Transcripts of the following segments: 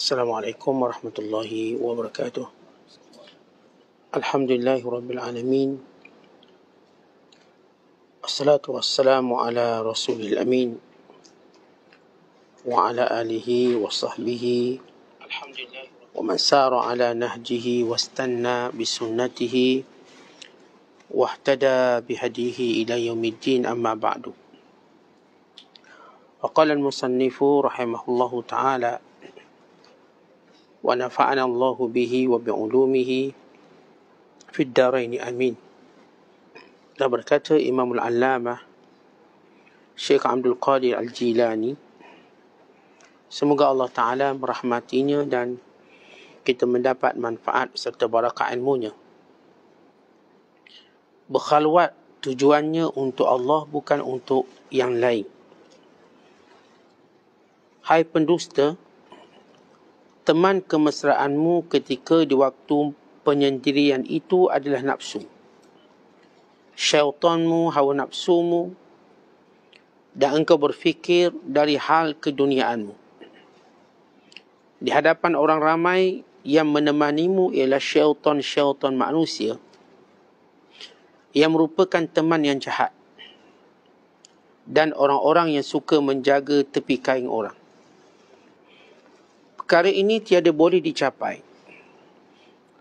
السلام عليكم ورحمة الله وبركاته الحمد لله رب العالمين الصلاة والسلام على رسول الأمين وعلى آله وصحبه الحمد لله ومن سار على نهجه واستنى بسنته واهتدى بهديه إلى يوم الدين أما بعد وقال المصنف رحمه الله تعالى Allah ونفعنا الله به وبعلومه في الدارين Imam al امام العلامه Abdul Qadir Al-Jilani. Semoga Allah Ta'ala merahmatinya dan kita mendapat manfaat serta barakah ilmunya. Berkhalwat tujuannya untuk Allah bukan untuk yang lain. Hai pendusta, teman kemesraanmu ketika di waktu penyendirian itu adalah nafsu. Syaitanmu, hawa nafsumu dan engkau berfikir dari hal keduniaanmu. Di hadapan orang ramai yang menemanimu ialah syaitan-syaitan manusia yang merupakan teman yang jahat dan orang-orang yang suka menjaga tepi kain orang perkara ini tiada boleh dicapai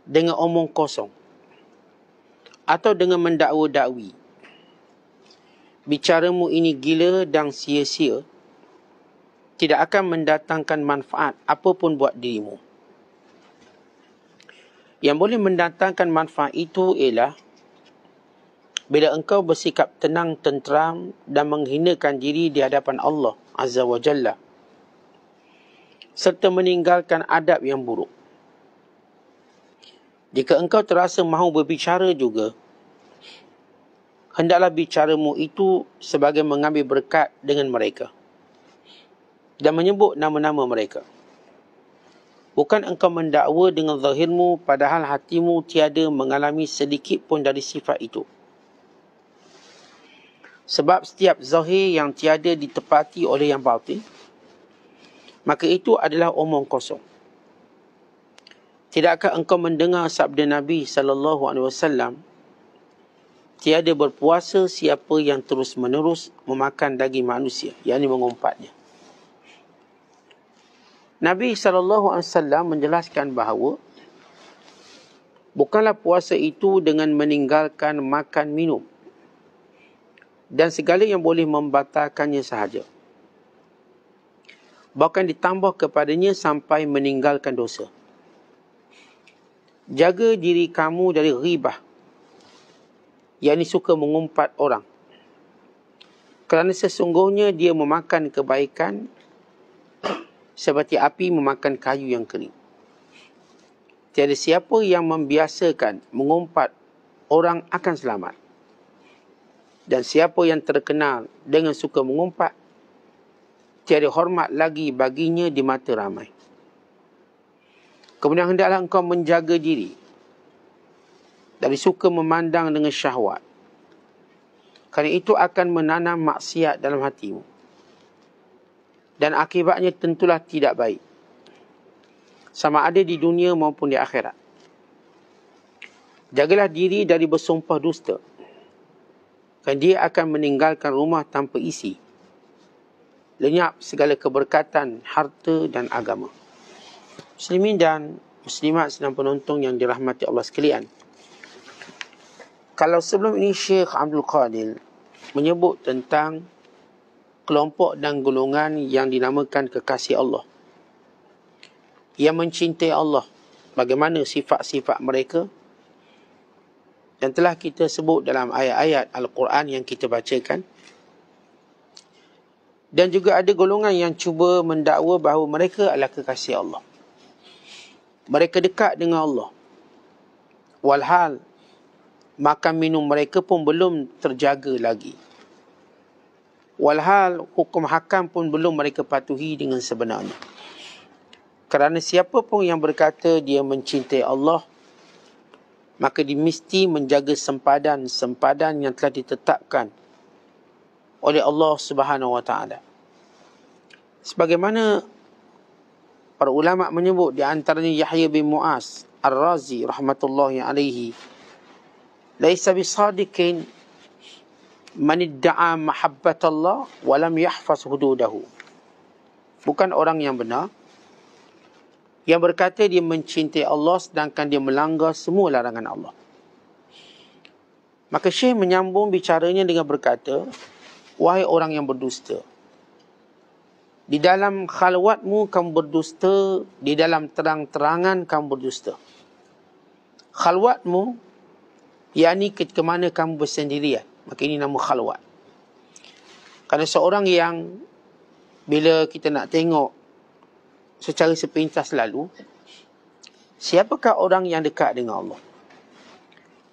dengan omong kosong atau dengan mendakwa dakwi bicaramu ini gila dan sia-sia tidak akan mendatangkan manfaat apapun buat dirimu yang boleh mendatangkan manfaat itu ialah bila engkau bersikap tenang tenteram dan menghinakan diri di hadapan Allah azza wa jalla serta meninggalkan adab yang buruk. Jika engkau terasa mahu berbicara juga, hendaklah bicaramu itu sebagai mengambil berkat dengan mereka dan menyebut nama-nama mereka. Bukan engkau mendakwa dengan zahirmu padahal hatimu tiada mengalami sedikit pun dari sifat itu. Sebab setiap zahir yang tiada ditepati oleh yang bautin maka itu adalah omong kosong. Tidakkah engkau mendengar sabda Nabi sallallahu alaihi wasallam tiada berpuasa siapa yang terus-menerus memakan daging manusia, ini mengumpatnya. Nabi sallallahu alaihi wasallam menjelaskan bahawa bukanlah puasa itu dengan meninggalkan makan minum dan segala yang boleh membatalkannya sahaja bahkan ditambah kepadanya sampai meninggalkan dosa. Jaga diri kamu dari ribah. Yang suka mengumpat orang. Kerana sesungguhnya dia memakan kebaikan seperti api memakan kayu yang kering. Tiada siapa yang membiasakan mengumpat orang akan selamat. Dan siapa yang terkenal dengan suka mengumpat tiada hormat lagi baginya di mata ramai. Kemudian hendaklah engkau menjaga diri dari suka memandang dengan syahwat. Kerana itu akan menanam maksiat dalam hatimu. Dan akibatnya tentulah tidak baik. Sama ada di dunia maupun di akhirat. Jagalah diri dari bersumpah dusta. Kerana dia akan meninggalkan rumah tanpa isi lenyap segala keberkatan, harta dan agama. Muslimin dan muslimat sedang penonton yang dirahmati Allah sekalian. Kalau sebelum ini Syekh Abdul Qadil menyebut tentang kelompok dan golongan yang dinamakan kekasih Allah. Yang mencintai Allah. Bagaimana sifat-sifat mereka? Yang telah kita sebut dalam ayat-ayat Al-Quran yang kita bacakan dan juga ada golongan yang cuba mendakwa bahawa mereka adalah kekasih Allah. Mereka dekat dengan Allah. Walhal, makan minum mereka pun belum terjaga lagi. Walhal, hukum hakam pun belum mereka patuhi dengan sebenarnya. Kerana siapa pun yang berkata dia mencintai Allah, maka dia mesti menjaga sempadan-sempadan yang telah ditetapkan oleh Allah Subhanahu Wa Taala. Sebagaimana para ulama menyebut di antaranya Yahya bin Muaz Ar-Razi rahmatullahi alaihi laisa bisadiqin man idda'a mahabbatallah wa lam yahfaz hududahu. Bukan orang yang benar yang berkata dia mencintai Allah sedangkan dia melanggar semua larangan Allah. Maka Syekh menyambung bicaranya dengan berkata, wahai orang yang berdusta. Di dalam khalwatmu kamu berdusta, di dalam terang-terangan kamu berdusta. Khalwatmu, yakni ke-, ke mana kamu bersendirian. Maka ini nama khalwat. Kerana seorang yang bila kita nak tengok secara sepintas lalu, siapakah orang yang dekat dengan Allah?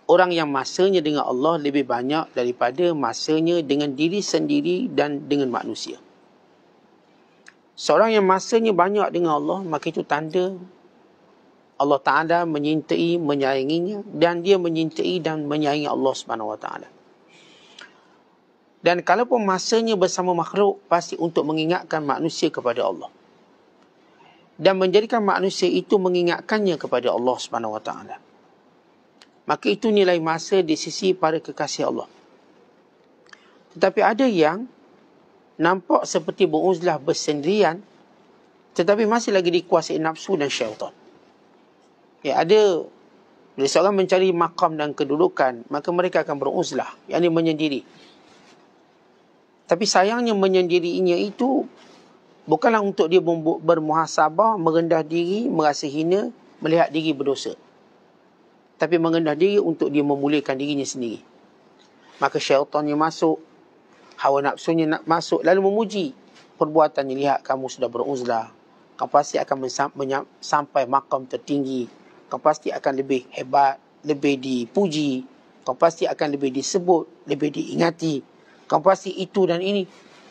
orang yang masanya dengan Allah lebih banyak daripada masanya dengan diri sendiri dan dengan manusia. Seorang yang masanya banyak dengan Allah, maka itu tanda Allah Ta'ala menyintai, menyayanginya dan dia menyintai dan menyayangi Allah Subhanahu Wa Ta'ala. Dan kalaupun masanya bersama makhluk, pasti untuk mengingatkan manusia kepada Allah. Dan menjadikan manusia itu mengingatkannya kepada Allah Subhanahu Wa Ta'ala maka itu nilai masa di sisi para kekasih Allah. Tetapi ada yang nampak seperti beruzlah bersendirian tetapi masih lagi dikuasai nafsu dan syaitan. Ya, ada bila seorang mencari makam dan kedudukan, maka mereka akan beruzlah, yang ini menyendiri. Tapi sayangnya menyendirinya itu bukanlah untuk dia bermuhasabah, merendah diri, merasa hina, melihat diri berdosa tapi mengendah diri untuk dia memulihkan dirinya sendiri. Maka syaitannya masuk, hawa nafsunya nak masuk lalu memuji perbuatannya lihat kamu sudah beruzlah. Kamu pasti akan sampai makam tertinggi. Kamu pasti akan lebih hebat, lebih dipuji. Kamu pasti akan lebih disebut, lebih diingati. Kamu pasti itu dan ini.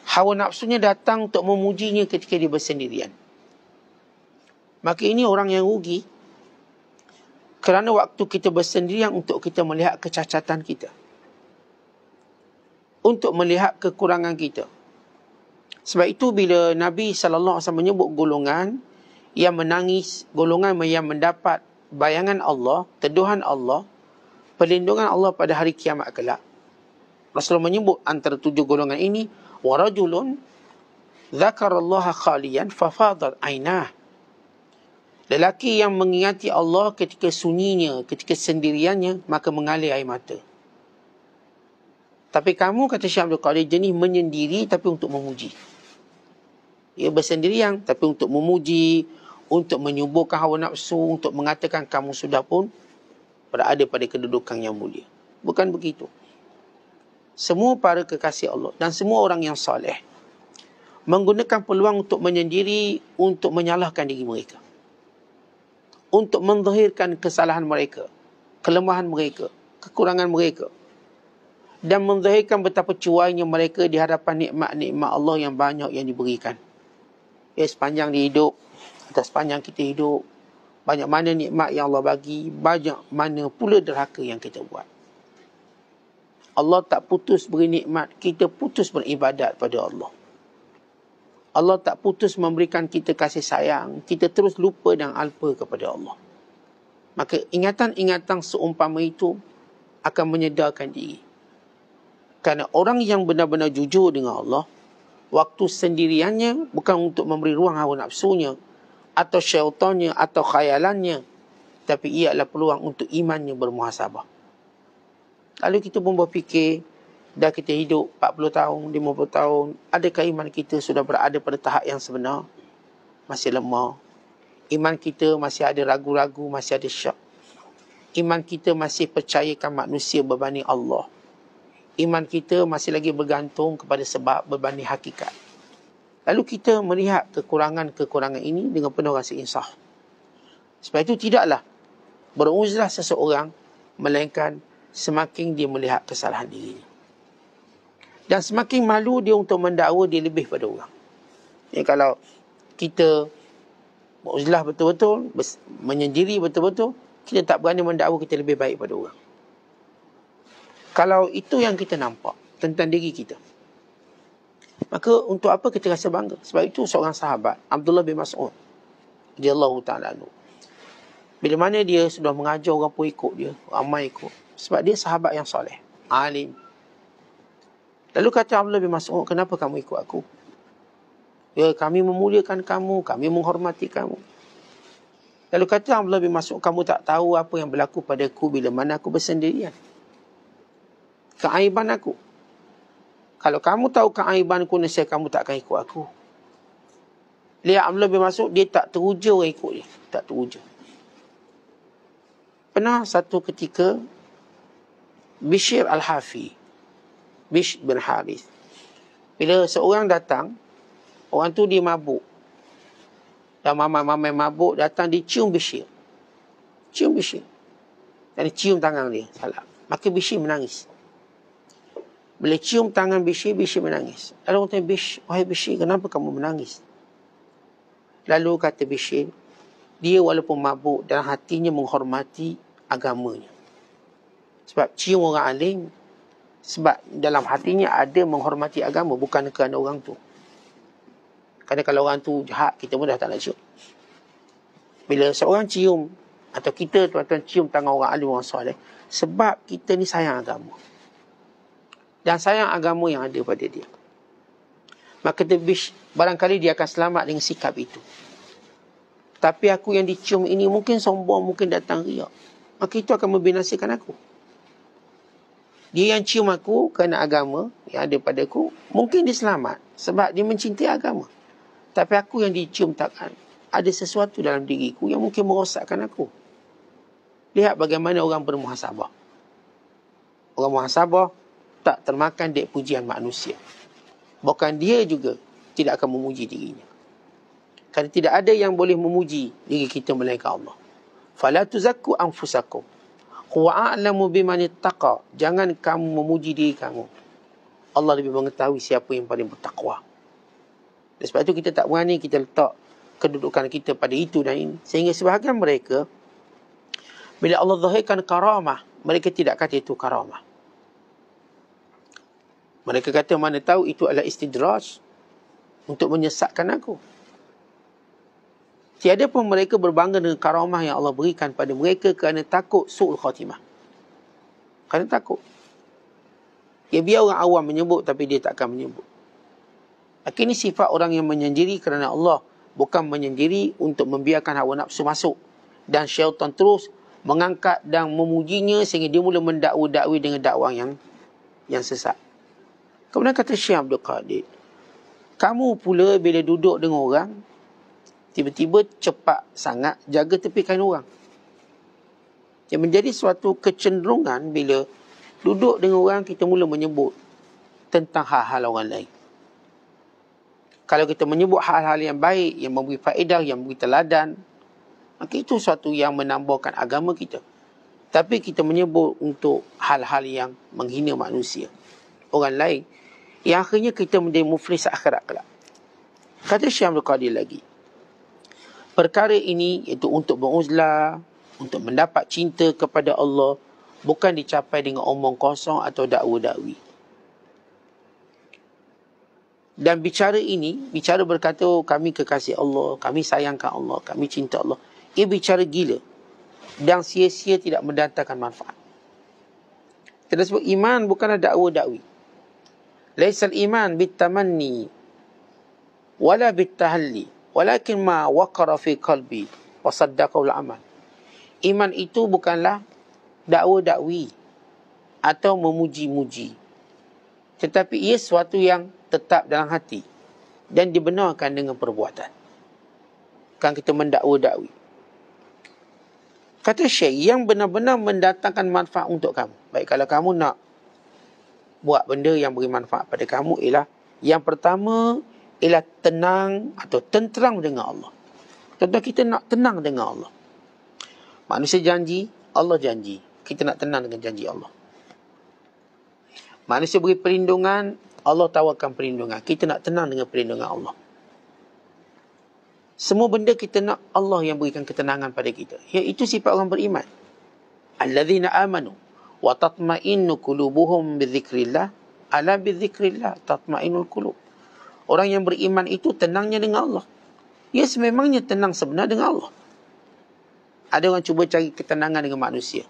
Hawa nafsunya datang untuk memujinya ketika dia bersendirian. Maka ini orang yang rugi kerana waktu kita bersendirian untuk kita melihat kecacatan kita. Untuk melihat kekurangan kita. Sebab itu bila Nabi SAW menyebut golongan yang menangis, golongan yang mendapat bayangan Allah, teduhan Allah, perlindungan Allah pada hari kiamat kelak. Rasulullah menyebut antara tujuh golongan ini, وَرَجُلٌ ذَكَرَ اللَّهَ خَالِيًا فَفَضَلْ عَيْنَهِ Lelaki yang mengingati Allah ketika sunyinya, ketika sendiriannya, maka mengalir air mata. Tapi kamu, kata Syekh Abdul Qadir, jenis menyendiri tapi untuk memuji. Ia bersendirian tapi untuk memuji, untuk menyuburkan hawa nafsu, untuk mengatakan kamu sudah pun berada pada kedudukan yang mulia. Bukan begitu. Semua para kekasih Allah dan semua orang yang soleh menggunakan peluang untuk menyendiri, untuk menyalahkan diri mereka untuk menzahirkan kesalahan mereka, kelemahan mereka, kekurangan mereka dan menzahirkan betapa cuainya mereka di hadapan nikmat-nikmat Allah yang banyak yang diberikan. Ya sepanjang dihidup, atas sepanjang kita hidup, banyak mana nikmat yang Allah bagi, banyak mana pula derhaka yang kita buat. Allah tak putus beri nikmat, kita putus beribadat pada Allah. Allah tak putus memberikan kita kasih sayang, kita terus lupa dan alpa kepada Allah. Maka ingatan-ingatan seumpama itu akan menyedarkan diri. Karena orang yang benar-benar jujur dengan Allah, waktu sendiriannya bukan untuk memberi ruang hawa nafsunya, atau syaitannya, atau khayalannya, tapi ia adalah peluang untuk imannya bermuhasabah. Lalu kita pun berfikir, dah kita hidup 40 tahun, 50 tahun, adakah iman kita sudah berada pada tahap yang sebenar? Masih lemah. Iman kita masih ada ragu-ragu, masih ada syak. Iman kita masih percayakan manusia berbanding Allah. Iman kita masih lagi bergantung kepada sebab berbanding hakikat. Lalu kita melihat kekurangan-kekurangan ini dengan penuh rasa insaf. Sebab itu tidaklah beruzlah seseorang melainkan semakin dia melihat kesalahan dirinya dan semakin malu dia untuk mendakwa dia lebih pada orang. Ya, kalau kita uzlah betul-betul, menyendiri betul-betul, kita tak berani mendakwa kita lebih baik pada orang. Kalau itu yang kita nampak tentang diri kita. Maka untuk apa kita rasa bangga? Sebab itu seorang sahabat, Abdullah bin Mas'ud. Dia Allah Ta'ala anu. Bila mana dia sudah mengajar orang pun ikut dia, ramai ikut. Sebab dia sahabat yang soleh. Alim, Lalu kata Abdullah bin Mas'ud, kenapa kamu ikut aku? Ya, kami memuliakan kamu, kami menghormati kamu. Lalu kata Abdullah bin Mas'ud, kamu tak tahu apa yang berlaku padaku bila mana aku bersendirian. Keaiban aku. Kalau kamu tahu keaiban aku, nasihat kamu tak akan ikut aku. Lihat Abdullah bin Mas'ud, dia tak teruja orang ikut dia. Tak teruja. Pernah satu ketika, Bishir Al-Hafi, Bish bin Harith. Bila seorang datang, orang tu dia mabuk. Dan mamai-mamai mabuk datang dia cium Bishir. Cium Bishir. Dan dia cium tangan dia. Salah. Maka Bishir menangis. Bila cium tangan Bishir, Bishir menangis. Lalu orang tanya, Bish, wahai Bishir, kenapa kamu menangis? Lalu kata Bishir, dia walaupun mabuk dan hatinya menghormati agamanya. Sebab cium orang alim, sebab dalam hatinya ada menghormati agama bukan kerana orang tu kerana kalau orang tu jahat kita pun dah tak nak cium bila seorang cium atau kita tuan-tuan cium tangan orang alim orang soleh sebab kita ni sayang agama dan sayang agama yang ada pada dia maka terbis barangkali dia akan selamat dengan sikap itu tapi aku yang dicium ini mungkin sombong mungkin datang riak maka itu akan membinasakan aku dia yang cium aku kerana agama yang ada pada aku, mungkin dia selamat sebab dia mencintai agama. Tapi aku yang dicium takkan. Ada sesuatu dalam diriku yang mungkin merosakkan aku. Lihat bagaimana orang bermuhasabah. Orang muhasabah tak termakan dek pujian manusia. Bahkan dia juga tidak akan memuji dirinya. Kerana tidak ada yang boleh memuji diri kita melainkan Allah. Fala tuzakku anfusakum wa'alamu biman ittaqa. Jangan kamu memuji diri kamu. Allah lebih mengetahui siapa yang paling bertakwa. Dan sebab itu kita tak berani kita letak kedudukan kita pada itu dan ini. Sehingga sebahagian mereka, bila Allah zahirkan karamah, mereka tidak kata itu karamah. Mereka kata mana tahu itu adalah istidraj untuk menyesatkan aku. Tiada pun mereka berbangga dengan karamah yang Allah berikan pada mereka kerana takut su'ul khatimah. Kerana takut. Ya biar orang awam menyebut tapi dia tak akan menyebut. Akhirnya sifat orang yang menyendiri kerana Allah bukan menyendiri untuk membiarkan hawa nafsu masuk. Dan syaitan terus mengangkat dan memujinya sehingga dia mula mendakwa-dakwi dengan dakwah yang yang sesat. Kemudian kata Syekh Abdul Qadir, kamu pula bila duduk dengan orang, tiba-tiba cepat sangat jaga tepi kain orang. Yang menjadi suatu kecenderungan bila duduk dengan orang kita mula menyebut tentang hal-hal orang lain. Kalau kita menyebut hal-hal yang baik, yang memberi faedah, yang memberi teladan, maka itu suatu yang menambahkan agama kita. Tapi kita menyebut untuk hal-hal yang menghina manusia. Orang lain. Yang akhirnya kita menjadi muflis akhirat kelak. Kata Syamil Qadir lagi perkara ini iaitu untuk beruzlah, untuk mendapat cinta kepada Allah bukan dicapai dengan omong kosong atau dakwa dakwi. Dan bicara ini, bicara berkata oh, kami kekasih Allah, kami sayangkan Allah, kami cinta Allah. Ia bicara gila dan sia-sia tidak mendatangkan manfaat. Tersebut iman bukanlah dakwa dakwi. Laisal iman bitamanni wala bitahalli walakin ma waqara fi qalbi wa saddaqa amal iman itu bukanlah dakwa dakwi atau memuji-muji tetapi ia sesuatu yang tetap dalam hati dan dibenarkan dengan perbuatan kan kita mendakwa dakwi kata syekh yang benar-benar mendatangkan manfaat untuk kamu baik kalau kamu nak buat benda yang beri manfaat pada kamu ialah yang pertama ialah tenang atau tenterang dengan Allah. Tentu kita nak tenang dengan Allah. Manusia janji, Allah janji. Kita nak tenang dengan janji Allah. Manusia beri perlindungan, Allah tawarkan perlindungan. Kita nak tenang dengan perlindungan Allah. Semua benda kita nak Allah yang berikan ketenangan pada kita. Itu sifat orang beriman. Alladzina amanu wa tatma'innu qulubuhum bi dhikrillah ala bi dhikrillah tatma'innul qulub. Orang yang beriman itu tenangnya dengan Allah. Ia yes, sememangnya tenang sebenar dengan Allah. Ada orang cuba cari ketenangan dengan manusia.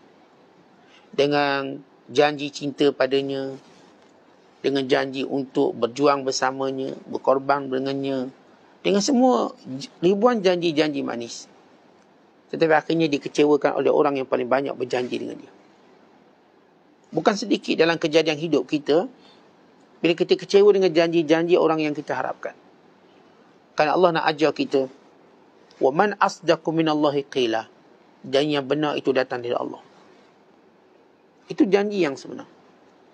Dengan janji cinta padanya. Dengan janji untuk berjuang bersamanya. Berkorban dengannya. Dengan semua ribuan janji-janji manis. Tetapi akhirnya dikecewakan oleh orang yang paling banyak berjanji dengan dia. Bukan sedikit dalam kejadian hidup kita. Bila kita kecewa dengan janji-janji orang yang kita harapkan. kerana Allah nak ajar kita. وَمَنْ أَصْدَقُ مِنَ Allahi qila, janji yang benar itu datang dari Allah. Itu janji yang sebenar.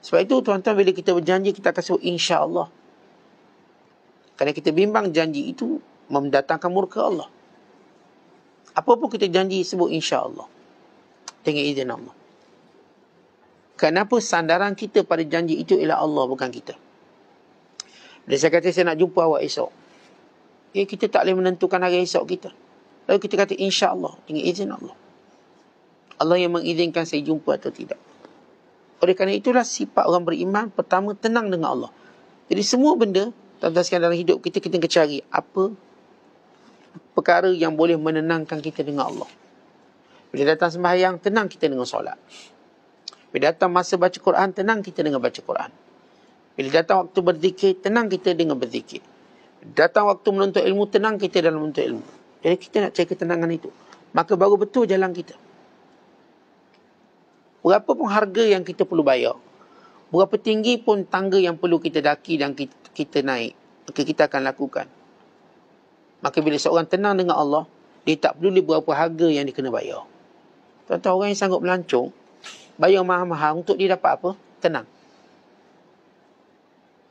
Sebab itu tuan-tuan bila kita berjanji kita akan sebut insya Allah. kerana kita bimbang janji itu mendatangkan murka Allah. Apa pun kita janji sebut insya Allah. Dengan izin Allah. Kenapa sandaran kita pada janji itu ialah Allah bukan kita. Dan saya kata saya nak jumpa awak esok. Ya, kita tak boleh menentukan hari esok kita. Lalu kita kata insya Allah dengan izin Allah. Allah yang mengizinkan saya jumpa atau tidak. Oleh kerana itulah sifat orang beriman pertama tenang dengan Allah. Jadi semua benda tuan dalam hidup kita, kita kena cari apa perkara yang boleh menenangkan kita dengan Allah. Bila datang sembahyang, tenang kita dengan solat. Bila datang masa baca Quran, tenang kita dengan baca Quran. Bila datang waktu berzikir, tenang kita dengan berzikir. Datang waktu menuntut ilmu, tenang kita dalam menuntut ilmu. Jadi kita nak cari ketenangan itu. Maka baru betul jalan kita. Berapa pun harga yang kita perlu bayar. Berapa tinggi pun tangga yang perlu kita daki dan kita, kita naik. Maka kita akan lakukan. Maka bila seorang tenang dengan Allah, dia tak perlu peduli berapa harga yang dia kena bayar. Tuan-tuan orang yang sanggup melancong, bayar mahal-mahal untuk dia dapat apa? Tenang.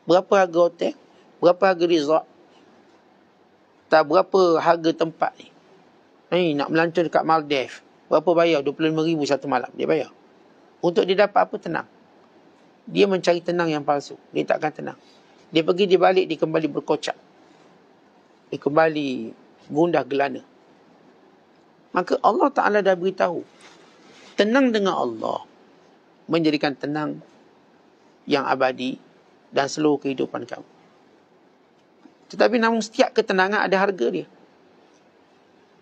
Berapa harga hotel? Berapa harga resort? Tak berapa harga tempat ni? Ni nak melancong dekat Maldives. Berapa bayar? RM25,000 satu malam. Dia bayar. Untuk dia dapat apa? Tenang. Dia mencari tenang yang palsu. Dia takkan tenang. Dia pergi, dia balik, dia kembali berkocak. Dia kembali gundah gelana. Maka Allah Ta'ala dah beritahu. Tenang dengan Allah menjadikan tenang yang abadi dan seluruh kehidupan kamu. Tetapi namun setiap ketenangan ada harga dia.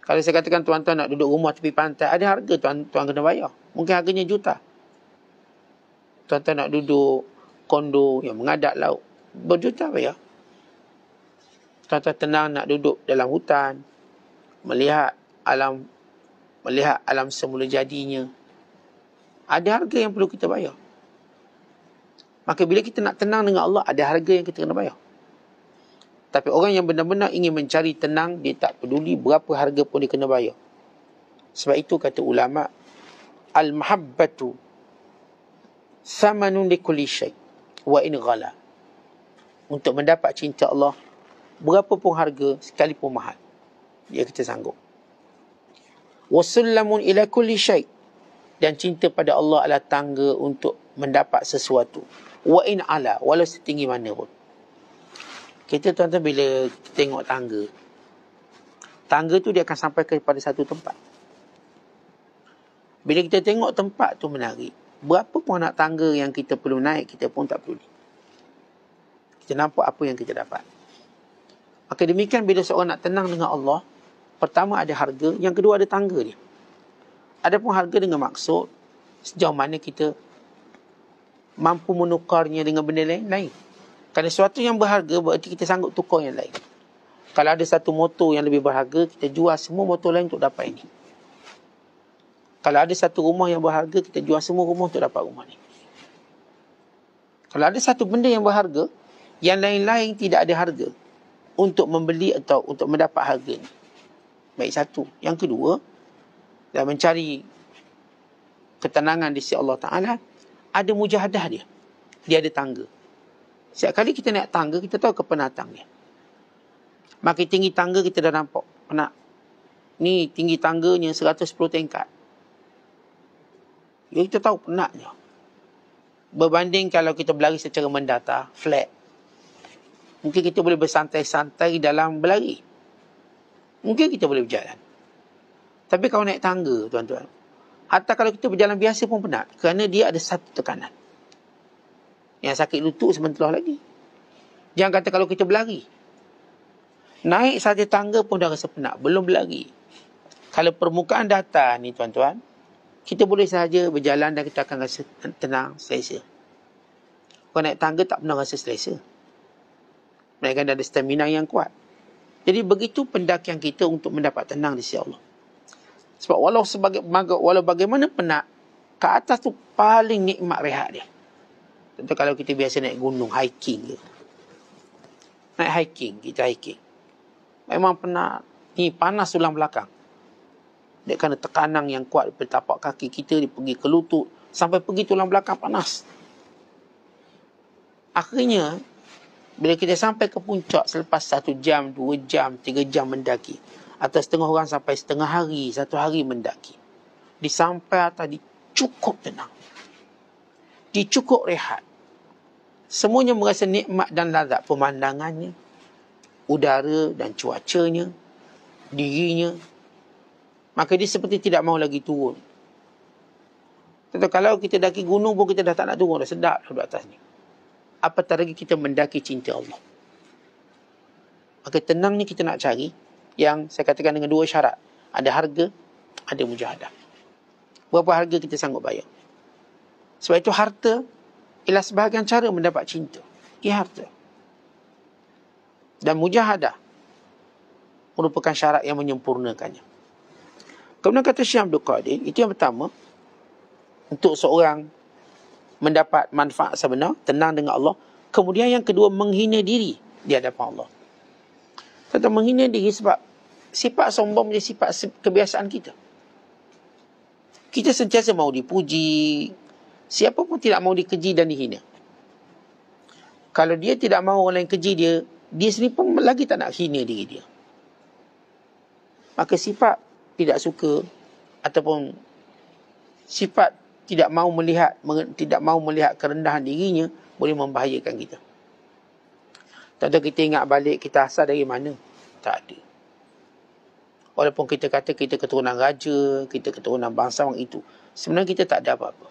Kalau saya katakan tuan-tuan nak duduk rumah tepi pantai, ada harga tuan-tuan kena bayar. Mungkin harganya juta. Tuan-tuan nak duduk kondo yang mengadap laut, berjuta bayar. Tuan-tuan tenang nak duduk dalam hutan, melihat alam melihat alam semula jadinya, ada harga yang perlu kita bayar. Maka bila kita nak tenang dengan Allah, ada harga yang kita kena bayar. Tapi orang yang benar-benar ingin mencari tenang, dia tak peduli berapa harga pun dia kena bayar. Sebab itu kata ulama, Al-mahabbatu samanun li kulli wa in ghala. Untuk mendapat cinta Allah, berapa pun harga, sekalipun mahal. Dia kita sanggup. Wasallamun ila kulli syai' dan cinta pada Allah adalah tangga untuk mendapat sesuatu wa in ala walau setinggi mana pun kita tuan-tuan bila tengok tangga tangga tu dia akan sampai kepada satu tempat bila kita tengok tempat tu menarik berapa pun nak tangga yang kita perlu naik kita pun tak perlu. kita nampak apa yang kita dapat maka demikian bila seorang nak tenang dengan Allah pertama ada harga yang kedua ada tangga dia Adapun harga dengan maksud sejauh mana kita mampu menukarnya dengan benda lain lain. Kalau sesuatu yang berharga berarti kita sanggup tukar yang lain. Kalau ada satu motor yang lebih berharga, kita jual semua motor lain untuk dapat ini. Kalau ada satu rumah yang berharga, kita jual semua rumah untuk dapat rumah ini. Kalau ada satu benda yang berharga, yang lain-lain tidak ada harga untuk membeli atau untuk mendapat harga ini. Baik satu. Yang kedua, dan mencari ketenangan di sisi Allah Ta'ala, ada mujahadah dia. Dia ada tangga. Setiap kali kita naik tangga, kita tahu kepenatang dia. Makin tinggi tangga, kita dah nampak penat. Ni tinggi tangganya 110 tingkat. Ya, kita tahu penatnya. Berbanding kalau kita berlari secara mendata, flat. Mungkin kita boleh bersantai-santai dalam berlari. Mungkin kita boleh berjalan. Tapi kalau naik tangga tuan-tuan, atau kalau kita berjalan biasa pun penat kerana dia ada satu tekanan. Yang sakit lutut sebentar lagi. Jangan kata kalau kita berlari. Naik saja tangga pun dah rasa penat, belum berlari. Kalau permukaan datar ni tuan-tuan, kita boleh saja berjalan dan kita akan rasa tenang, selesa. Kalau naik tangga tak pernah rasa selesa. Mereka ada stamina yang kuat. Jadi begitu pendakian kita untuk mendapat tenang di sisi Allah. Sebab walau sebagai walau bagaimana penat, ke atas tu paling nikmat rehat dia. Tentu kalau kita biasa naik gunung hiking ke. Naik hiking, kita hiking. Memang penat, ni panas tulang belakang. Dia kena tekanan yang kuat daripada tapak kaki kita, dia pergi ke lutut. Sampai pergi tulang belakang panas. Akhirnya, bila kita sampai ke puncak selepas satu jam, dua jam, tiga jam mendaki atas setengah orang sampai setengah hari, satu hari mendaki. Di sampai atas, di cukup tenang. Di cukup rehat. Semuanya merasa nikmat dan lazat pemandangannya, udara dan cuacanya, dirinya. Maka dia seperti tidak mahu lagi turun. Tentu kalau kita daki gunung pun kita dah tak nak turun, dah sedap di atas ni. Apatah lagi kita mendaki cinta Allah. Maka tenang ni kita nak cari yang saya katakan dengan dua syarat. Ada harga, ada mujahadah. Berapa harga kita sanggup bayar? Sebab itu harta ialah sebahagian cara mendapat cinta. Ia harta. Dan mujahadah merupakan syarat yang menyempurnakannya. Kemudian kata Syekh Abdul Qadir, itu yang pertama untuk seorang mendapat manfaat sebenar, tenang dengan Allah. Kemudian yang kedua, menghina diri di hadapan Allah. Tentang menghina diri sebab sifat sombong menjadi sifat kebiasaan kita. Kita sentiasa mahu dipuji. Siapa pun tidak mahu dikeji dan dihina. Kalau dia tidak mahu orang lain keji dia, dia sendiri pun lagi tak nak hina diri dia. Maka sifat tidak suka ataupun sifat tidak mahu melihat tidak mahu melihat kerendahan dirinya boleh membahayakan kita. Tentu kita ingat balik kita asal dari mana. Tak ada walaupun kita kata kita keturunan raja, kita keturunan orang itu. Sebenarnya kita tak ada apa-apa.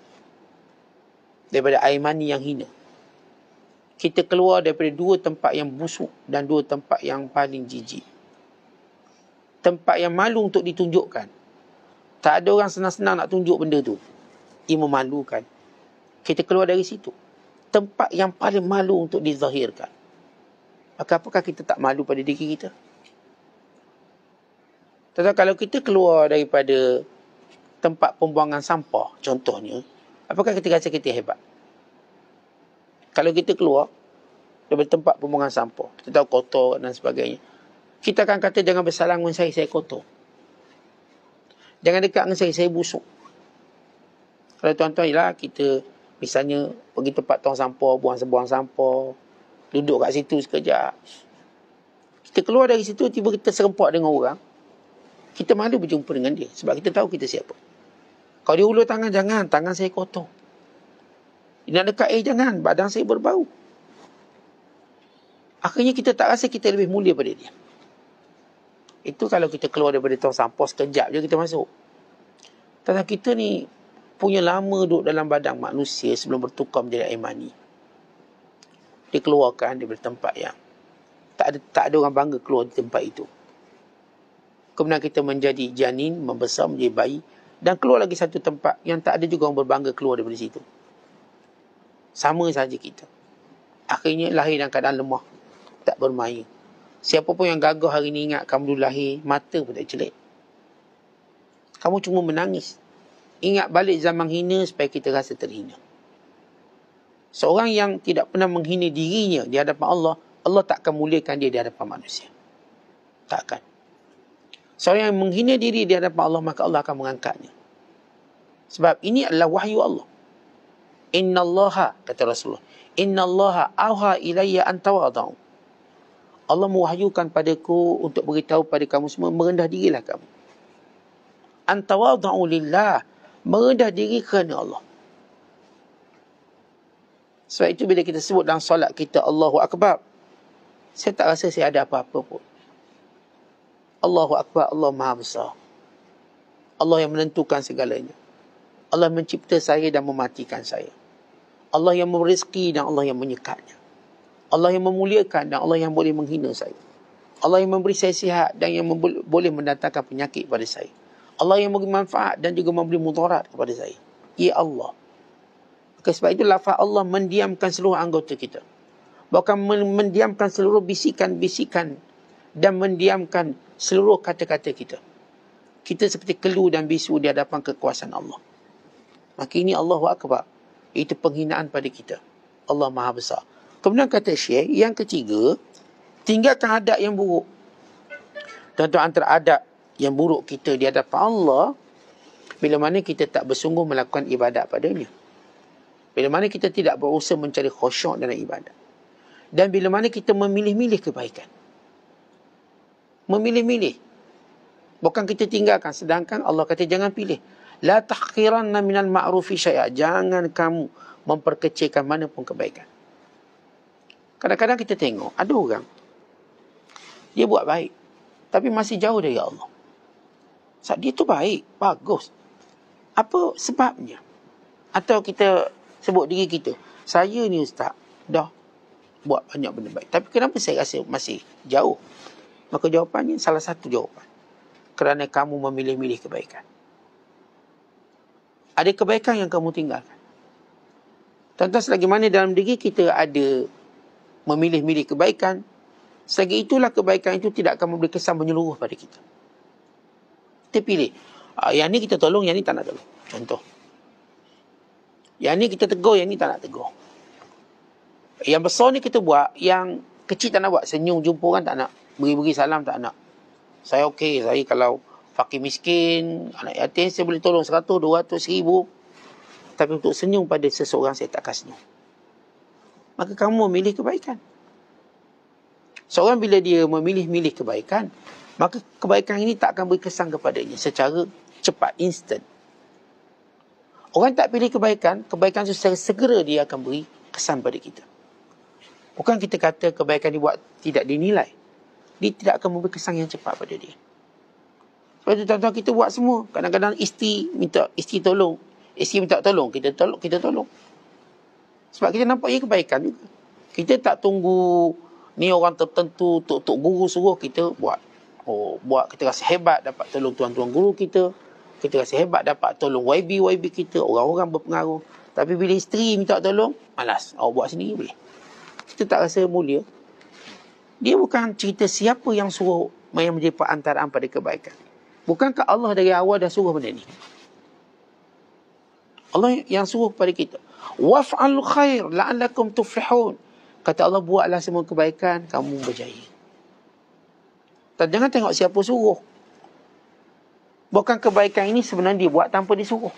Daripada air mani yang hina. Kita keluar daripada dua tempat yang busuk dan dua tempat yang paling jijik. Tempat yang malu untuk ditunjukkan. Tak ada orang senang-senang nak tunjuk benda tu. Ia memalukan. Kita keluar dari situ. Tempat yang paling malu untuk dizahirkan. Maka apakah kita tak malu pada diri kita? Tetapi kalau kita keluar daripada tempat pembuangan sampah, contohnya, apakah kita rasa kita hebat? Kalau kita keluar daripada tempat pembuangan sampah, kita tahu kotor dan sebagainya, kita akan kata jangan bersalang dengan saya, saya kotor. Jangan dekat dengan saya, saya busuk. Kalau tuan-tuan ialah kita misalnya pergi tempat tong sampah, buang sebuang sampah, duduk kat situ sekejap. Kita keluar dari situ, tiba kita serempak dengan orang kita malu berjumpa dengan dia sebab kita tahu kita siapa. Kalau dia ulur tangan jangan, tangan saya kotor. Nak dekat air jangan, badan saya berbau. Akhirnya kita tak rasa kita lebih mulia pada dia. Itu kalau kita keluar daripada tong sampah sekejap je kita masuk. Tanah kita ni punya lama duduk dalam badan manusia sebelum bertukar menjadi air Dikeluarkan daripada tempat yang tak ada tak ada orang bangga keluar di tempat itu kemudian kita menjadi janin, membesar, menjadi bayi, dan keluar lagi satu tempat yang tak ada juga orang berbangga keluar daripada situ. Sama saja kita. Akhirnya lahir dalam keadaan lemah. Tak bermain. Siapa pun yang gagah hari ini ingat kamu dulu lahir, mata pun tak celik. Kamu cuma menangis. Ingat balik zaman hina supaya kita rasa terhina. Seorang yang tidak pernah menghina dirinya di hadapan Allah, Allah tak akan muliakan dia di hadapan manusia. Takkan. Seorang yang menghina diri di hadapan Allah maka Allah akan mengangkatnya. Sebab ini adalah wahyu Allah. Inna Allah kata Rasulullah. Inna Allah awha ilayya antawadau. Allah mewahyukan padaku untuk beritahu pada kamu semua merendah dirilah kamu. Antawadau lillah. Merendah diri kerana Allah. Sebab itu bila kita sebut dalam solat kita Allahu Akbar. Saya tak rasa saya ada apa-apa pun. Allahu Akbar, Allah Maha Besar. Allah yang menentukan segalanya. Allah mencipta saya dan mematikan saya. Allah yang memeriski dan Allah yang menyekatnya. Allah yang memuliakan dan Allah yang boleh menghina saya. Allah yang memberi saya sihat dan yang mem- boleh mendatangkan penyakit kepada saya. Allah yang memberi manfaat dan juga memberi mudarat kepada saya. Ya Allah. Okay, sebab itu lafaz Allah mendiamkan seluruh anggota kita. Bahkan mendiamkan seluruh bisikan-bisikan dan mendiamkan seluruh kata-kata kita. Kita seperti kelu dan bisu di hadapan kekuasaan Allah. Maka ini Allah Allahu Akbar. Itu penghinaan pada kita. Allah Maha Besar. Kemudian kata Syekh, yang ketiga, tinggalkan adab yang buruk. Tentu antara adab yang buruk kita di hadapan Allah, bila mana kita tak bersungguh melakukan ibadat padanya. Bila mana kita tidak berusaha mencari khusyuk dalam ibadat. Dan bila mana kita memilih-milih kebaikan memilih-milih. Bukan kita tinggalkan. Sedangkan Allah kata jangan pilih. La tahkiranna minal ma'rufi syai'a. Jangan kamu memperkecilkan mana pun kebaikan. Kadang-kadang kita tengok, ada orang. Dia buat baik. Tapi masih jauh dari Allah. Sebab dia tu baik. Bagus. Apa sebabnya? Atau kita sebut diri kita. Saya ni ustaz, dah buat banyak benda baik. Tapi kenapa saya rasa masih jauh? Maka jawapannya salah satu jawapan. Kerana kamu memilih-milih kebaikan. Ada kebaikan yang kamu tinggalkan. Tentang selagi mana dalam diri kita ada memilih-milih kebaikan, selagi itulah kebaikan itu tidak akan memberi kesan menyeluruh pada kita. Kita pilih. Ah, yang ni kita tolong, yang ni tak nak tolong. Contoh. Yang ni kita tegur, yang ni tak nak tegur. Yang besar ni kita buat, yang kecil tak nak buat senyum jumpa kan tak nak beri-beri salam tak nak saya okey saya kalau fakir miskin anak yatim saya boleh tolong 100 200 1000 tapi untuk senyum pada seseorang saya takkan senyum maka kamu memilih kebaikan seorang bila dia memilih-milih kebaikan maka kebaikan ini tak akan beri kesan kepadanya secara cepat instant orang tak pilih kebaikan kebaikan itu secara segera dia akan beri kesan pada kita Bukan kita kata kebaikan dibuat tidak dinilai. Dia tidak akan memberi kesan yang cepat pada dia. Sebab itu tuan-tuan kita buat semua. Kadang-kadang isteri minta, isteri tolong. Isteri minta tolong, kita tolong, kita tolong. Sebab kita nampak ia kebaikan juga. Kita tak tunggu ni orang tertentu, tok-tok guru suruh kita buat. Oh, buat kita rasa hebat dapat tolong tuan-tuan guru kita. Kita rasa hebat dapat tolong YB-YB kita, orang-orang berpengaruh. Tapi bila isteri minta tolong, malas. Awak buat sendiri boleh kita tak rasa mulia. Dia bukan cerita siapa yang suruh yang menjadi perantaraan pada kebaikan. Bukankah Allah dari awal dah suruh benda ni? Allah yang suruh kepada kita. Waf'al khair la'allakum tuflihun. Kata Allah buatlah semua kebaikan kamu berjaya. Tak jangan tengok siapa suruh. Bukan kebaikan ini sebenarnya dia buat tanpa disuruh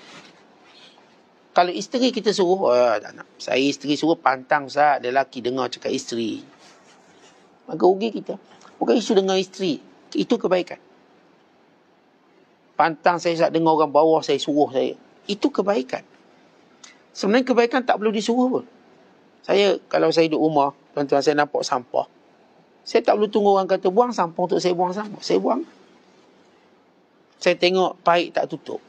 kalau isteri kita suruh, oh, tak nak. saya isteri suruh pantang sah, ada lelaki dengar cakap isteri. Maka rugi kita. Bukan isu dengar isteri. Itu kebaikan. Pantang saya sah, dengar orang bawah saya suruh saya. Itu kebaikan. Sebenarnya kebaikan tak perlu disuruh pun. Saya, kalau saya duduk rumah, tuan-tuan saya nampak sampah. Saya tak perlu tunggu orang kata, buang sampah untuk saya buang sampah. Saya buang. Saya tengok, pahit tak tutup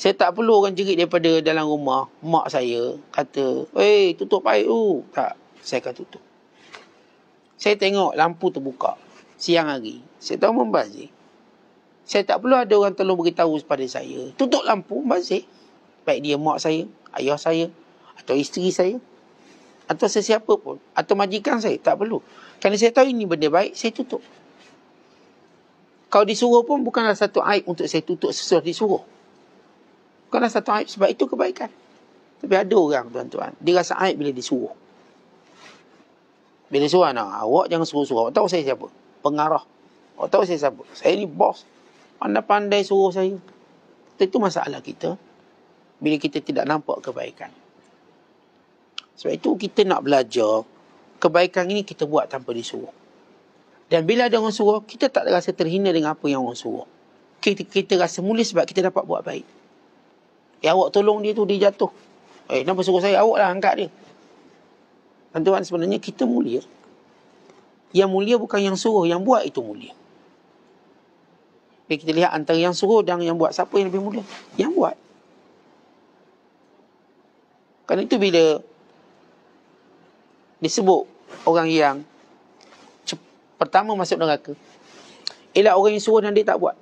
saya tak perlu orang jerit daripada dalam rumah mak saya kata hei eh, tutup air tu tak saya akan tutup saya tengok lampu terbuka siang hari saya tahu membazir saya tak perlu ada orang tolong beritahu kepada saya tutup lampu membazir baik dia mak saya ayah saya atau isteri saya atau sesiapa pun atau majikan saya tak perlu kerana saya tahu ini benda baik saya tutup kalau disuruh pun bukanlah satu aib untuk saya tutup sesuatu disuruh. Bukanlah satu aib sebab itu kebaikan. Tapi ada orang tuan-tuan, dia rasa aib bila disuruh. Bila suruh anak, awak jangan suruh-suruh. Awak tahu saya siapa? Pengarah. Awak tahu saya siapa? Saya ni bos. Pandai-pandai suruh saya. Tapi itu masalah kita. Bila kita tidak nampak kebaikan. Sebab itu kita nak belajar kebaikan ini kita buat tanpa disuruh. Dan bila ada orang suruh, kita tak rasa terhina dengan apa yang orang suruh. Kita, kita rasa mulia sebab kita dapat buat baik. Eh, awak tolong dia tu, dia jatuh. Eh, kenapa suruh saya? Awak lah angkat dia. Tuan-tuan, sebenarnya kita mulia. Yang mulia bukan yang suruh, yang buat itu mulia. Eh, kita lihat antara yang suruh dan yang buat. Siapa yang lebih mulia? Yang buat. Kan itu bila disebut orang yang pertama masuk neraka, ialah orang yang suruh dan dia tak buat.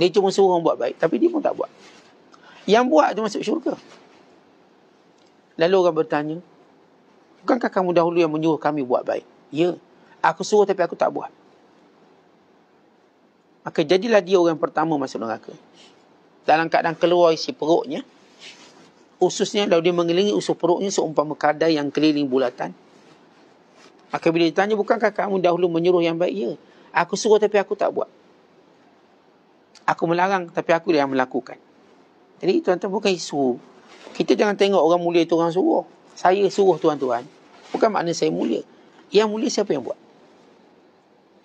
Dia cuma suruh orang buat baik, tapi dia pun tak buat. Yang buat tu masuk syurga. Lalu orang bertanya, Bukankah kamu dahulu yang menyuruh kami buat baik? Ya. Aku suruh tapi aku tak buat. Maka jadilah dia orang yang pertama masuk neraka. Dalam keadaan keluar isi perutnya, ususnya lalu dia mengelilingi usus perutnya seumpama kadar yang keliling bulatan. Maka bila ditanya, bukankah kamu dahulu menyuruh yang baik? Ya. Aku suruh tapi aku tak buat. Aku melarang tapi aku yang melakukan. Jadi tuan-tuan bukan isu. Kita jangan tengok orang mulia itu orang suruh. Saya suruh tuan-tuan. Bukan makna saya mulia. Yang mulia siapa yang buat?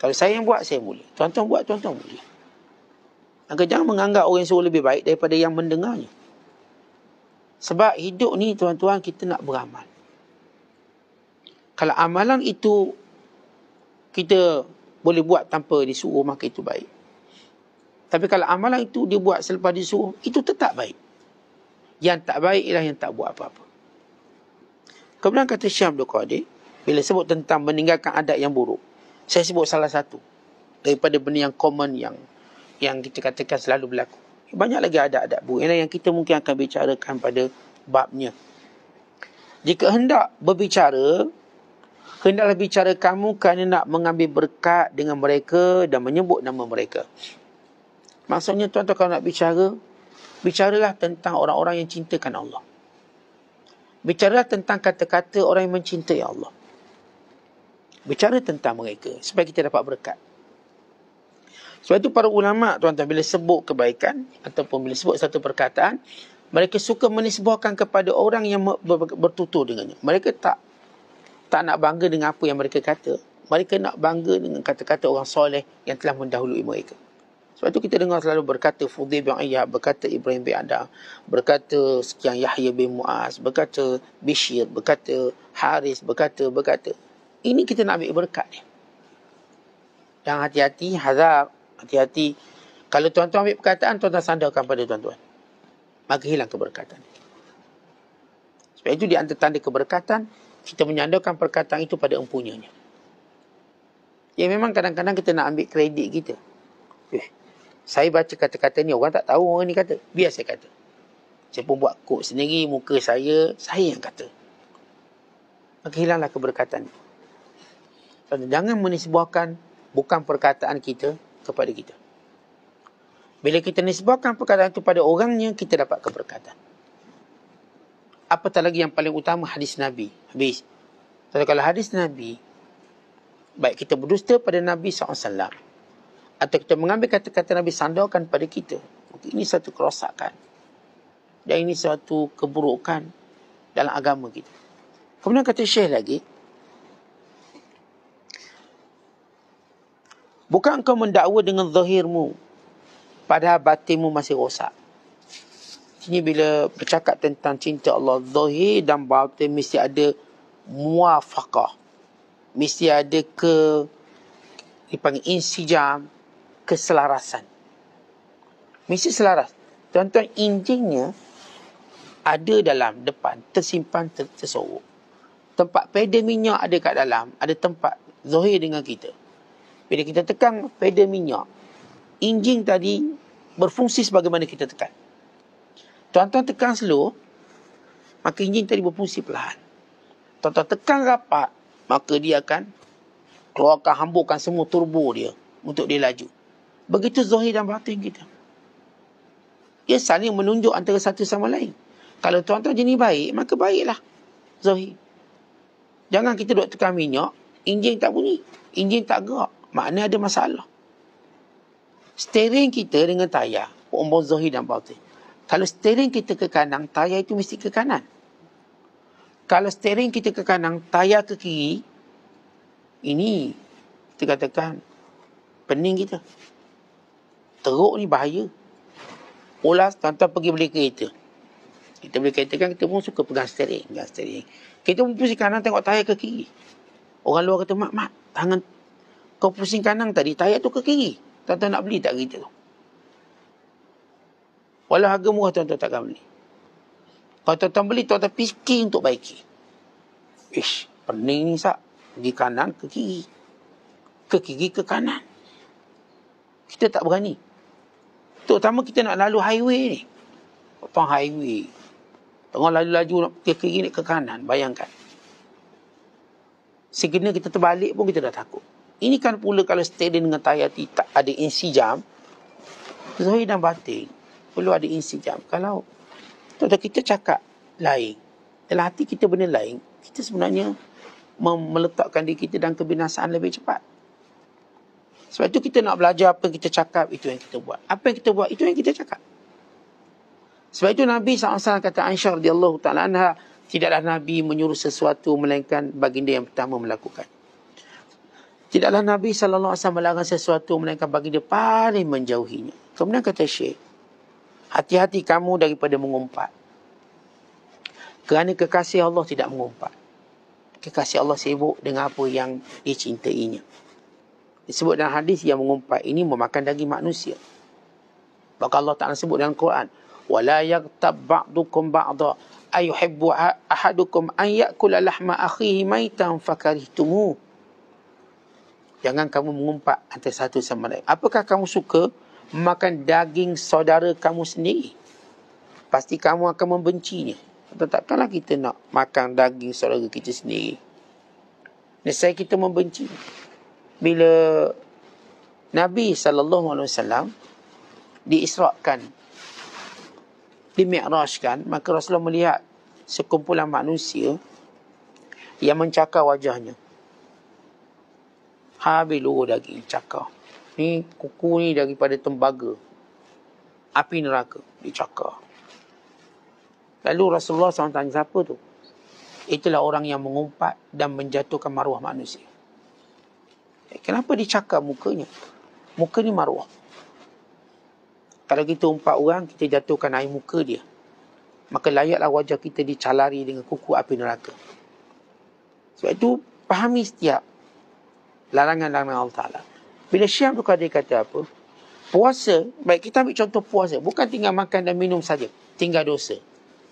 Kalau saya yang buat, saya mulia. Tuan-tuan buat, tuan-tuan mulia. Maka jangan menganggap orang yang suruh lebih baik daripada yang mendengarnya. Sebab hidup ni tuan-tuan kita nak beramal. Kalau amalan itu kita boleh buat tanpa disuruh maka itu baik. Tapi kalau amalan itu dia buat selepas disuruh, itu tetap baik. Yang tak baik ialah yang tak buat apa-apa. Kemudian kata Syam Abdul Qadir, bila sebut tentang meninggalkan adat yang buruk, saya sebut salah satu daripada benda yang common yang yang kita katakan selalu berlaku. Banyak lagi adat-adat buruk yang, yang kita mungkin akan bicarakan pada babnya. Jika hendak berbicara, hendaklah bicara kamu kerana nak mengambil berkat dengan mereka dan menyebut nama mereka. Maksudnya tuan-tuan kalau nak bicara, bicaralah tentang orang-orang yang cintakan Allah. Bicaralah tentang kata-kata orang yang mencintai Allah. Bicara tentang mereka supaya kita dapat berkat. Sebab itu para ulama tuan-tuan bila sebut kebaikan ataupun bila sebut satu perkataan, mereka suka menisbahkan kepada orang yang bertutur dengannya. Mereka tak tak nak bangga dengan apa yang mereka kata. Mereka nak bangga dengan kata-kata orang soleh yang telah mendahului mereka. Sebab tu kita dengar selalu berkata Fudhi bin Iyah, berkata Ibrahim bin Adam, berkata sekian Yahya bin Muaz, berkata Bishir, berkata Haris, berkata, berkata. Ini kita nak ambil berkat ni. Dan hati-hati, hazar, hati-hati. Kalau tuan-tuan ambil perkataan, tuan-tuan sandarkan pada tuan-tuan. Maka hilang keberkatan. Sebab itu di antara tanda keberkatan, kita menyandarkan perkataan itu pada empunya. Ya memang kadang-kadang kita nak ambil kredit kita. Eh, saya baca kata-kata ni orang tak tahu orang ni kata biar saya kata saya pun buat kod sendiri muka saya saya yang kata maka hilanglah keberkatan ni jangan menisbahkan bukan perkataan kita kepada kita bila kita nisbahkan perkataan itu pada orangnya kita dapat keberkatan apatah lagi yang paling utama hadis Nabi habis kalau hadis Nabi baik kita berdusta pada Nabi SAW atau kita mengambil kata-kata Nabi sandarkan pada kita. Okay, ini satu kerosakan. Dan ini satu keburukan dalam agama kita. Kemudian kata Syekh lagi. Bukan engkau mendakwa dengan zahirmu. Padahal batinmu masih rosak. Ini bila bercakap tentang cinta Allah. Zahir dan batin mesti ada muafakah. Mesti ada ke dipanggil insijam keselarasan. Mesti selaras. Tuan-tuan, injinnya ada dalam depan, tersimpan, tersorok. Tempat pedal minyak ada kat dalam, ada tempat zohir dengan kita. Bila kita tekan pedal minyak, injing tadi berfungsi sebagaimana kita tekan. Tuan-tuan tekan slow, maka injing tadi berfungsi perlahan. Tuan-tuan tekan rapat, maka dia akan keluarkan, hamburkan semua turbo dia untuk dia laju. Begitu zahir dan batin kita. Ia saling menunjuk antara satu sama lain. Kalau tuan-tuan jenis baik, maka baiklah. Zahir. Jangan kita duduk tekan minyak, enjin tak bunyi. Enjin tak gerak. Maknanya ada masalah. Steering kita dengan tayar. Umbun zahir dan batin. Kalau steering kita ke kanan, tayar itu mesti ke kanan. Kalau steering kita ke kanan, tayar ke kiri, ini kita katakan pening kita teruk ni bahaya. Ulas tuan-tuan pergi beli kereta. Kita beli kereta kan kita pun suka pegang steering, pegang steering. Kita pun pusing kanan tengok tayar ke kiri. Orang luar kata, mak, mak, tangan kau pusing kanan tadi, tayar tu ke kiri. Tuan-tuan nak beli tak kereta tu? Walau harga murah tuan-tuan takkan beli. Kalau tuan-tuan beli, tuan-tuan fikir untuk baiki. Ish, pening ni sak. Pergi kanan ke kiri. Ke kiri ke kanan. Kita tak berani. Terutama kita nak lalu highway ni. Apa highway? Tengah lalu laju nak ke kiri ni ke kanan. Bayangkan. Sekiranya kita terbalik pun kita dah takut. Ini kan pula kalau steering dengan tayar tak ada insi jam. Zohir dan batin. Perlu ada insi jam. Kalau tuan kita cakap lain. Dalam hati kita benda lain. Kita sebenarnya meletakkan diri kita dalam kebinasaan lebih cepat. Sebab itu kita nak belajar apa yang kita cakap, itu yang kita buat. Apa yang kita buat, itu yang kita cakap. Sebab itu Nabi SAW kata Aisyah radiyallahu ta'ala tidaklah Nabi menyuruh sesuatu melainkan baginda yang pertama melakukan. Tidaklah Nabi SAW melarang sesuatu melainkan baginda paling menjauhinya. Kemudian kata Syekh, hati-hati kamu daripada mengumpat. Kerana kekasih Allah tidak mengumpat. Kekasih Allah sibuk dengan apa yang dicintainya disebut dalam hadis yang mengumpat ini memakan daging manusia. Bahkan Allah Ta'ala sebut dalam Quran. وَلَا يَغْتَبْ بَعْضُكُمْ بَعْضًا أَيُحِبُّ أَحَدُكُمْ أَنْ يَأْكُلَ لَحْمَ أَخِيهِ مَيْتًا فَكَرِهْتُمُهُ Jangan kamu mengumpat antara satu sama lain. Apakah kamu suka makan daging saudara kamu sendiri? Pasti kamu akan membencinya. Atau takkanlah kita nak makan daging saudara kita sendiri? Nasihat kita membenci bila Nabi sallallahu alaihi wasallam diisrakkan, dimi'rajkan maka Rasulullah melihat sekumpulan manusia yang mencakar wajahnya habilu daging cakar ni kuku ni daripada tembaga api neraka dicakar lalu Rasulullah SAW tanya siapa tu itulah orang yang mengumpat dan menjatuhkan maruah manusia Kenapa dicakap mukanya? Muka ni maruah. Kalau kita empat orang, kita jatuhkan air muka dia. Maka layaklah wajah kita dicalari dengan kuku api neraka. Sebab itu, fahami setiap larangan-larangan Allah Ta'ala. Bila Syiam tu kata, kata apa? Puasa, baik kita ambil contoh puasa. Bukan tinggal makan dan minum saja. Tinggal dosa.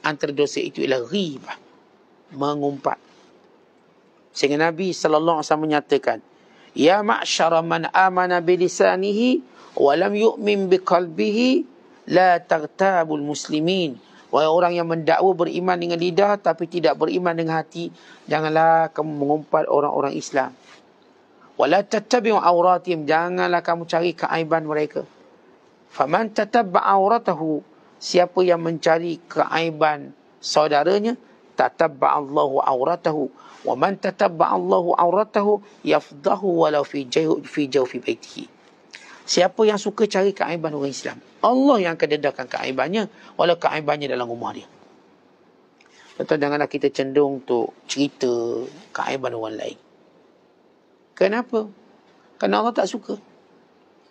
Antara dosa itu ialah ribah. Mengumpat. Sehingga Nabi SAW menyatakan, Ya ma'syara man amana bilisanihi wa lam yu'min biqalbihi la taghtabul muslimin. Wahai orang yang mendakwa beriman dengan lidah tapi tidak beriman dengan hati, janganlah kamu mengumpat orang-orang Islam. Wala tattabi'u auratihim, janganlah kamu cari keaiban mereka. Faman tatabba auratahu, siapa yang mencari keaiban saudaranya, tatabba Allahu auratahu. ومن تتبع الله عورته يفضه ولو في جو في جو في بيته Siapa yang suka cari keaiban orang Islam? Allah yang akan dedahkan keaibannya walau keaibannya dalam rumah dia. Tentang janganlah kita cenderung untuk cerita keaiban orang lain. Kenapa? Kerana Allah tak suka.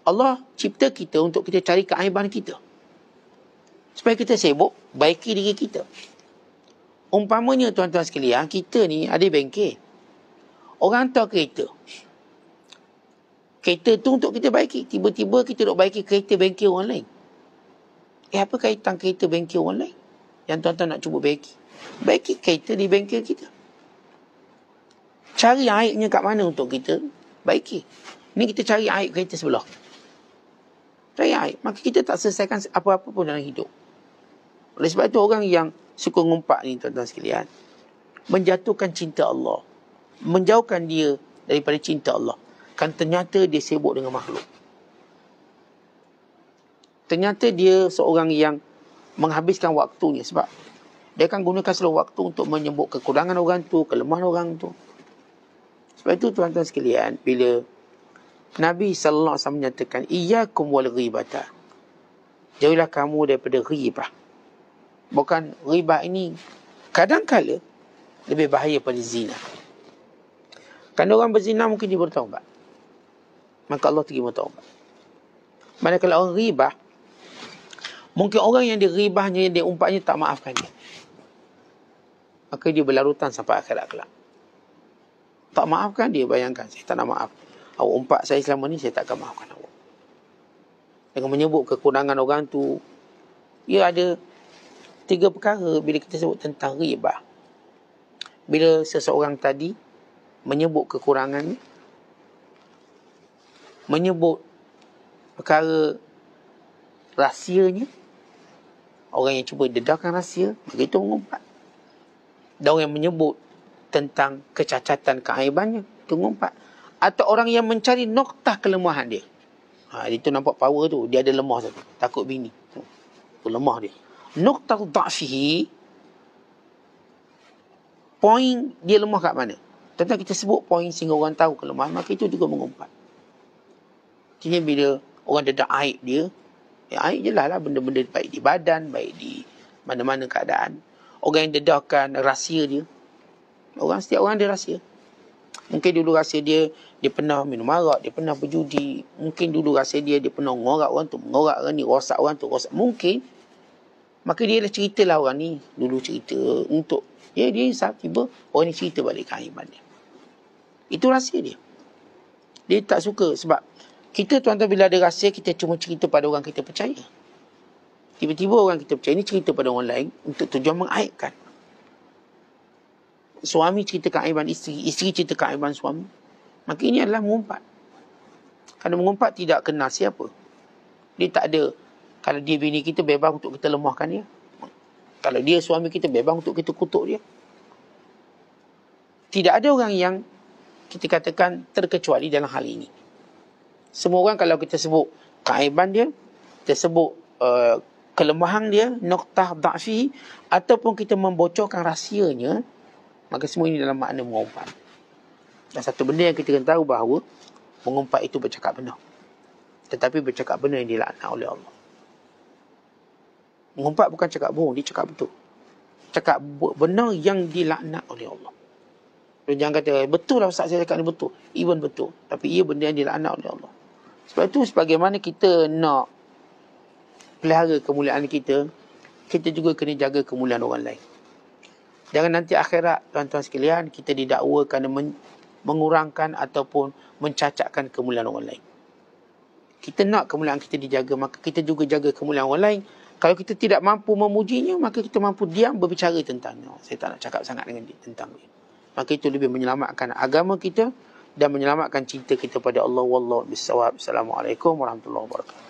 Allah cipta kita untuk kita cari keaiban kita. Supaya kita sibuk baiki diri kita umpamanya tuan-tuan sekalian, kita ni ada bengkel. Orang tahu kereta. Kereta tu untuk kita baiki. Tiba-tiba kita nak baiki kereta bengkel orang lain. Eh, apa kaitan kereta bengkel orang lain? Yang tuan-tuan nak cuba baiki. Baiki kereta di bengkel kita. Cari airnya kat mana untuk kita baiki. Ni kita cari air kereta sebelah. Cari air Maka kita tak selesaikan apa-apa pun dalam hidup. Oleh sebab itu orang yang suka ngumpat ni tuan-tuan sekalian menjatuhkan cinta Allah. Menjauhkan dia daripada cinta Allah. Kan ternyata dia sibuk dengan makhluk. Ternyata dia seorang yang menghabiskan waktunya sebab dia akan gunakan seluruh waktu untuk menyembuh kekurangan orang tu, kelemahan orang tu. Sebab itu tuan-tuan sekalian, bila Nabi sallallahu alaihi wasallam menyatakan iyyakum wal ghibata. Jauhilah kamu daripada ghibah bukan riba ini kadang kadangkala lebih bahaya pada zina. Kan orang berzina mungkin dia bertaubat. Maka Allah terima taubat. Manakala orang riba, mungkin orang yang diribahnya, yang umpatnya tak maafkan dia. Maka dia berlarutan sampai akhirat kelak. Tak maafkan dia, bayangkan. Saya tak nak maaf. Awak umpak saya selama ni, saya tak akan maafkan awak. Dengan menyebut kekurangan orang tu, dia ya ada tiga perkara bila kita sebut tentang riba. Bila seseorang tadi menyebut kekurangan, menyebut perkara rahsianya, orang yang cuba dedahkan rahsia, begitu mengumpat. Dan orang yang menyebut tentang kecacatan keaibannya, itu mengumpat. Atau orang yang mencari nokta kelemahan dia. Ha, itu nampak power tu. Dia ada lemah tu. Takut bini. Tu lemah dia nuqtal da'fihi poin dia lemah kat mana tentang kita sebut poin sehingga orang tahu kelemahan maka itu juga mengumpat jadi bila orang ada aib dia ya aib jelah lah benda-benda baik di badan baik di mana-mana keadaan orang yang dedahkan rahsia dia orang setiap orang ada rahsia mungkin dulu rahsia dia dia pernah minum arak dia pernah berjudi mungkin dulu rahsia dia dia pernah ngorak orang tu mengorak orang ni rosak orang tu rosak mungkin Maka dia ceritalah orang ni dulu cerita untuk ya dia insaf tiba orang ni cerita balik kain dia. Itu rahsia dia. Dia tak suka sebab kita tuan-tuan bila ada rahsia kita cuma cerita pada orang kita percaya. Tiba-tiba orang kita percaya ini cerita pada orang lain untuk tujuan mengaibkan. Suami cerita keaiban isteri, isteri cerita keaiban suami. Maka ini adalah mengumpat. Kerana mengumpat tidak kenal siapa. Dia tak ada kalau dia bini kita bebas untuk kita lemahkan dia. Kalau dia suami kita bebas untuk kita kutuk dia. Tidak ada orang yang kita katakan terkecuali dalam hal ini. Semua orang kalau kita sebut kaiban dia, kita sebut uh, kelemahan dia, noktah da'fi, ataupun kita membocorkan rahsianya, maka semua ini dalam makna mengumpat. Dan satu benda yang kita kena tahu bahawa mengumpat itu bercakap benar. Tetapi bercakap benar yang dilakna oleh Allah. Mengumpat bukan cakap bohong, dia cakap betul. Cakap benar yang dilaknat oleh Allah. jangan kata, betul lah Ustaz saya cakap ni betul. Even betul. Tapi ia benda yang dilaknat oleh Allah. Sebab itu sebagaimana kita nak pelihara kemuliaan kita, kita juga kena jaga kemuliaan orang lain. Jangan nanti akhirat, tuan-tuan sekalian, kita didakwa kerana men- mengurangkan ataupun mencacatkan kemuliaan orang lain. Kita nak kemuliaan kita dijaga, maka kita juga jaga kemuliaan orang lain kalau kita tidak mampu memujinya, maka kita mampu diam berbicara tentangnya. Saya tak nak cakap sangat dengan dia tentang dia. Maka itu lebih menyelamatkan agama kita dan menyelamatkan cinta kita pada Allah. Wallahu bisawab. Assalamualaikum warahmatullahi wabarakatuh.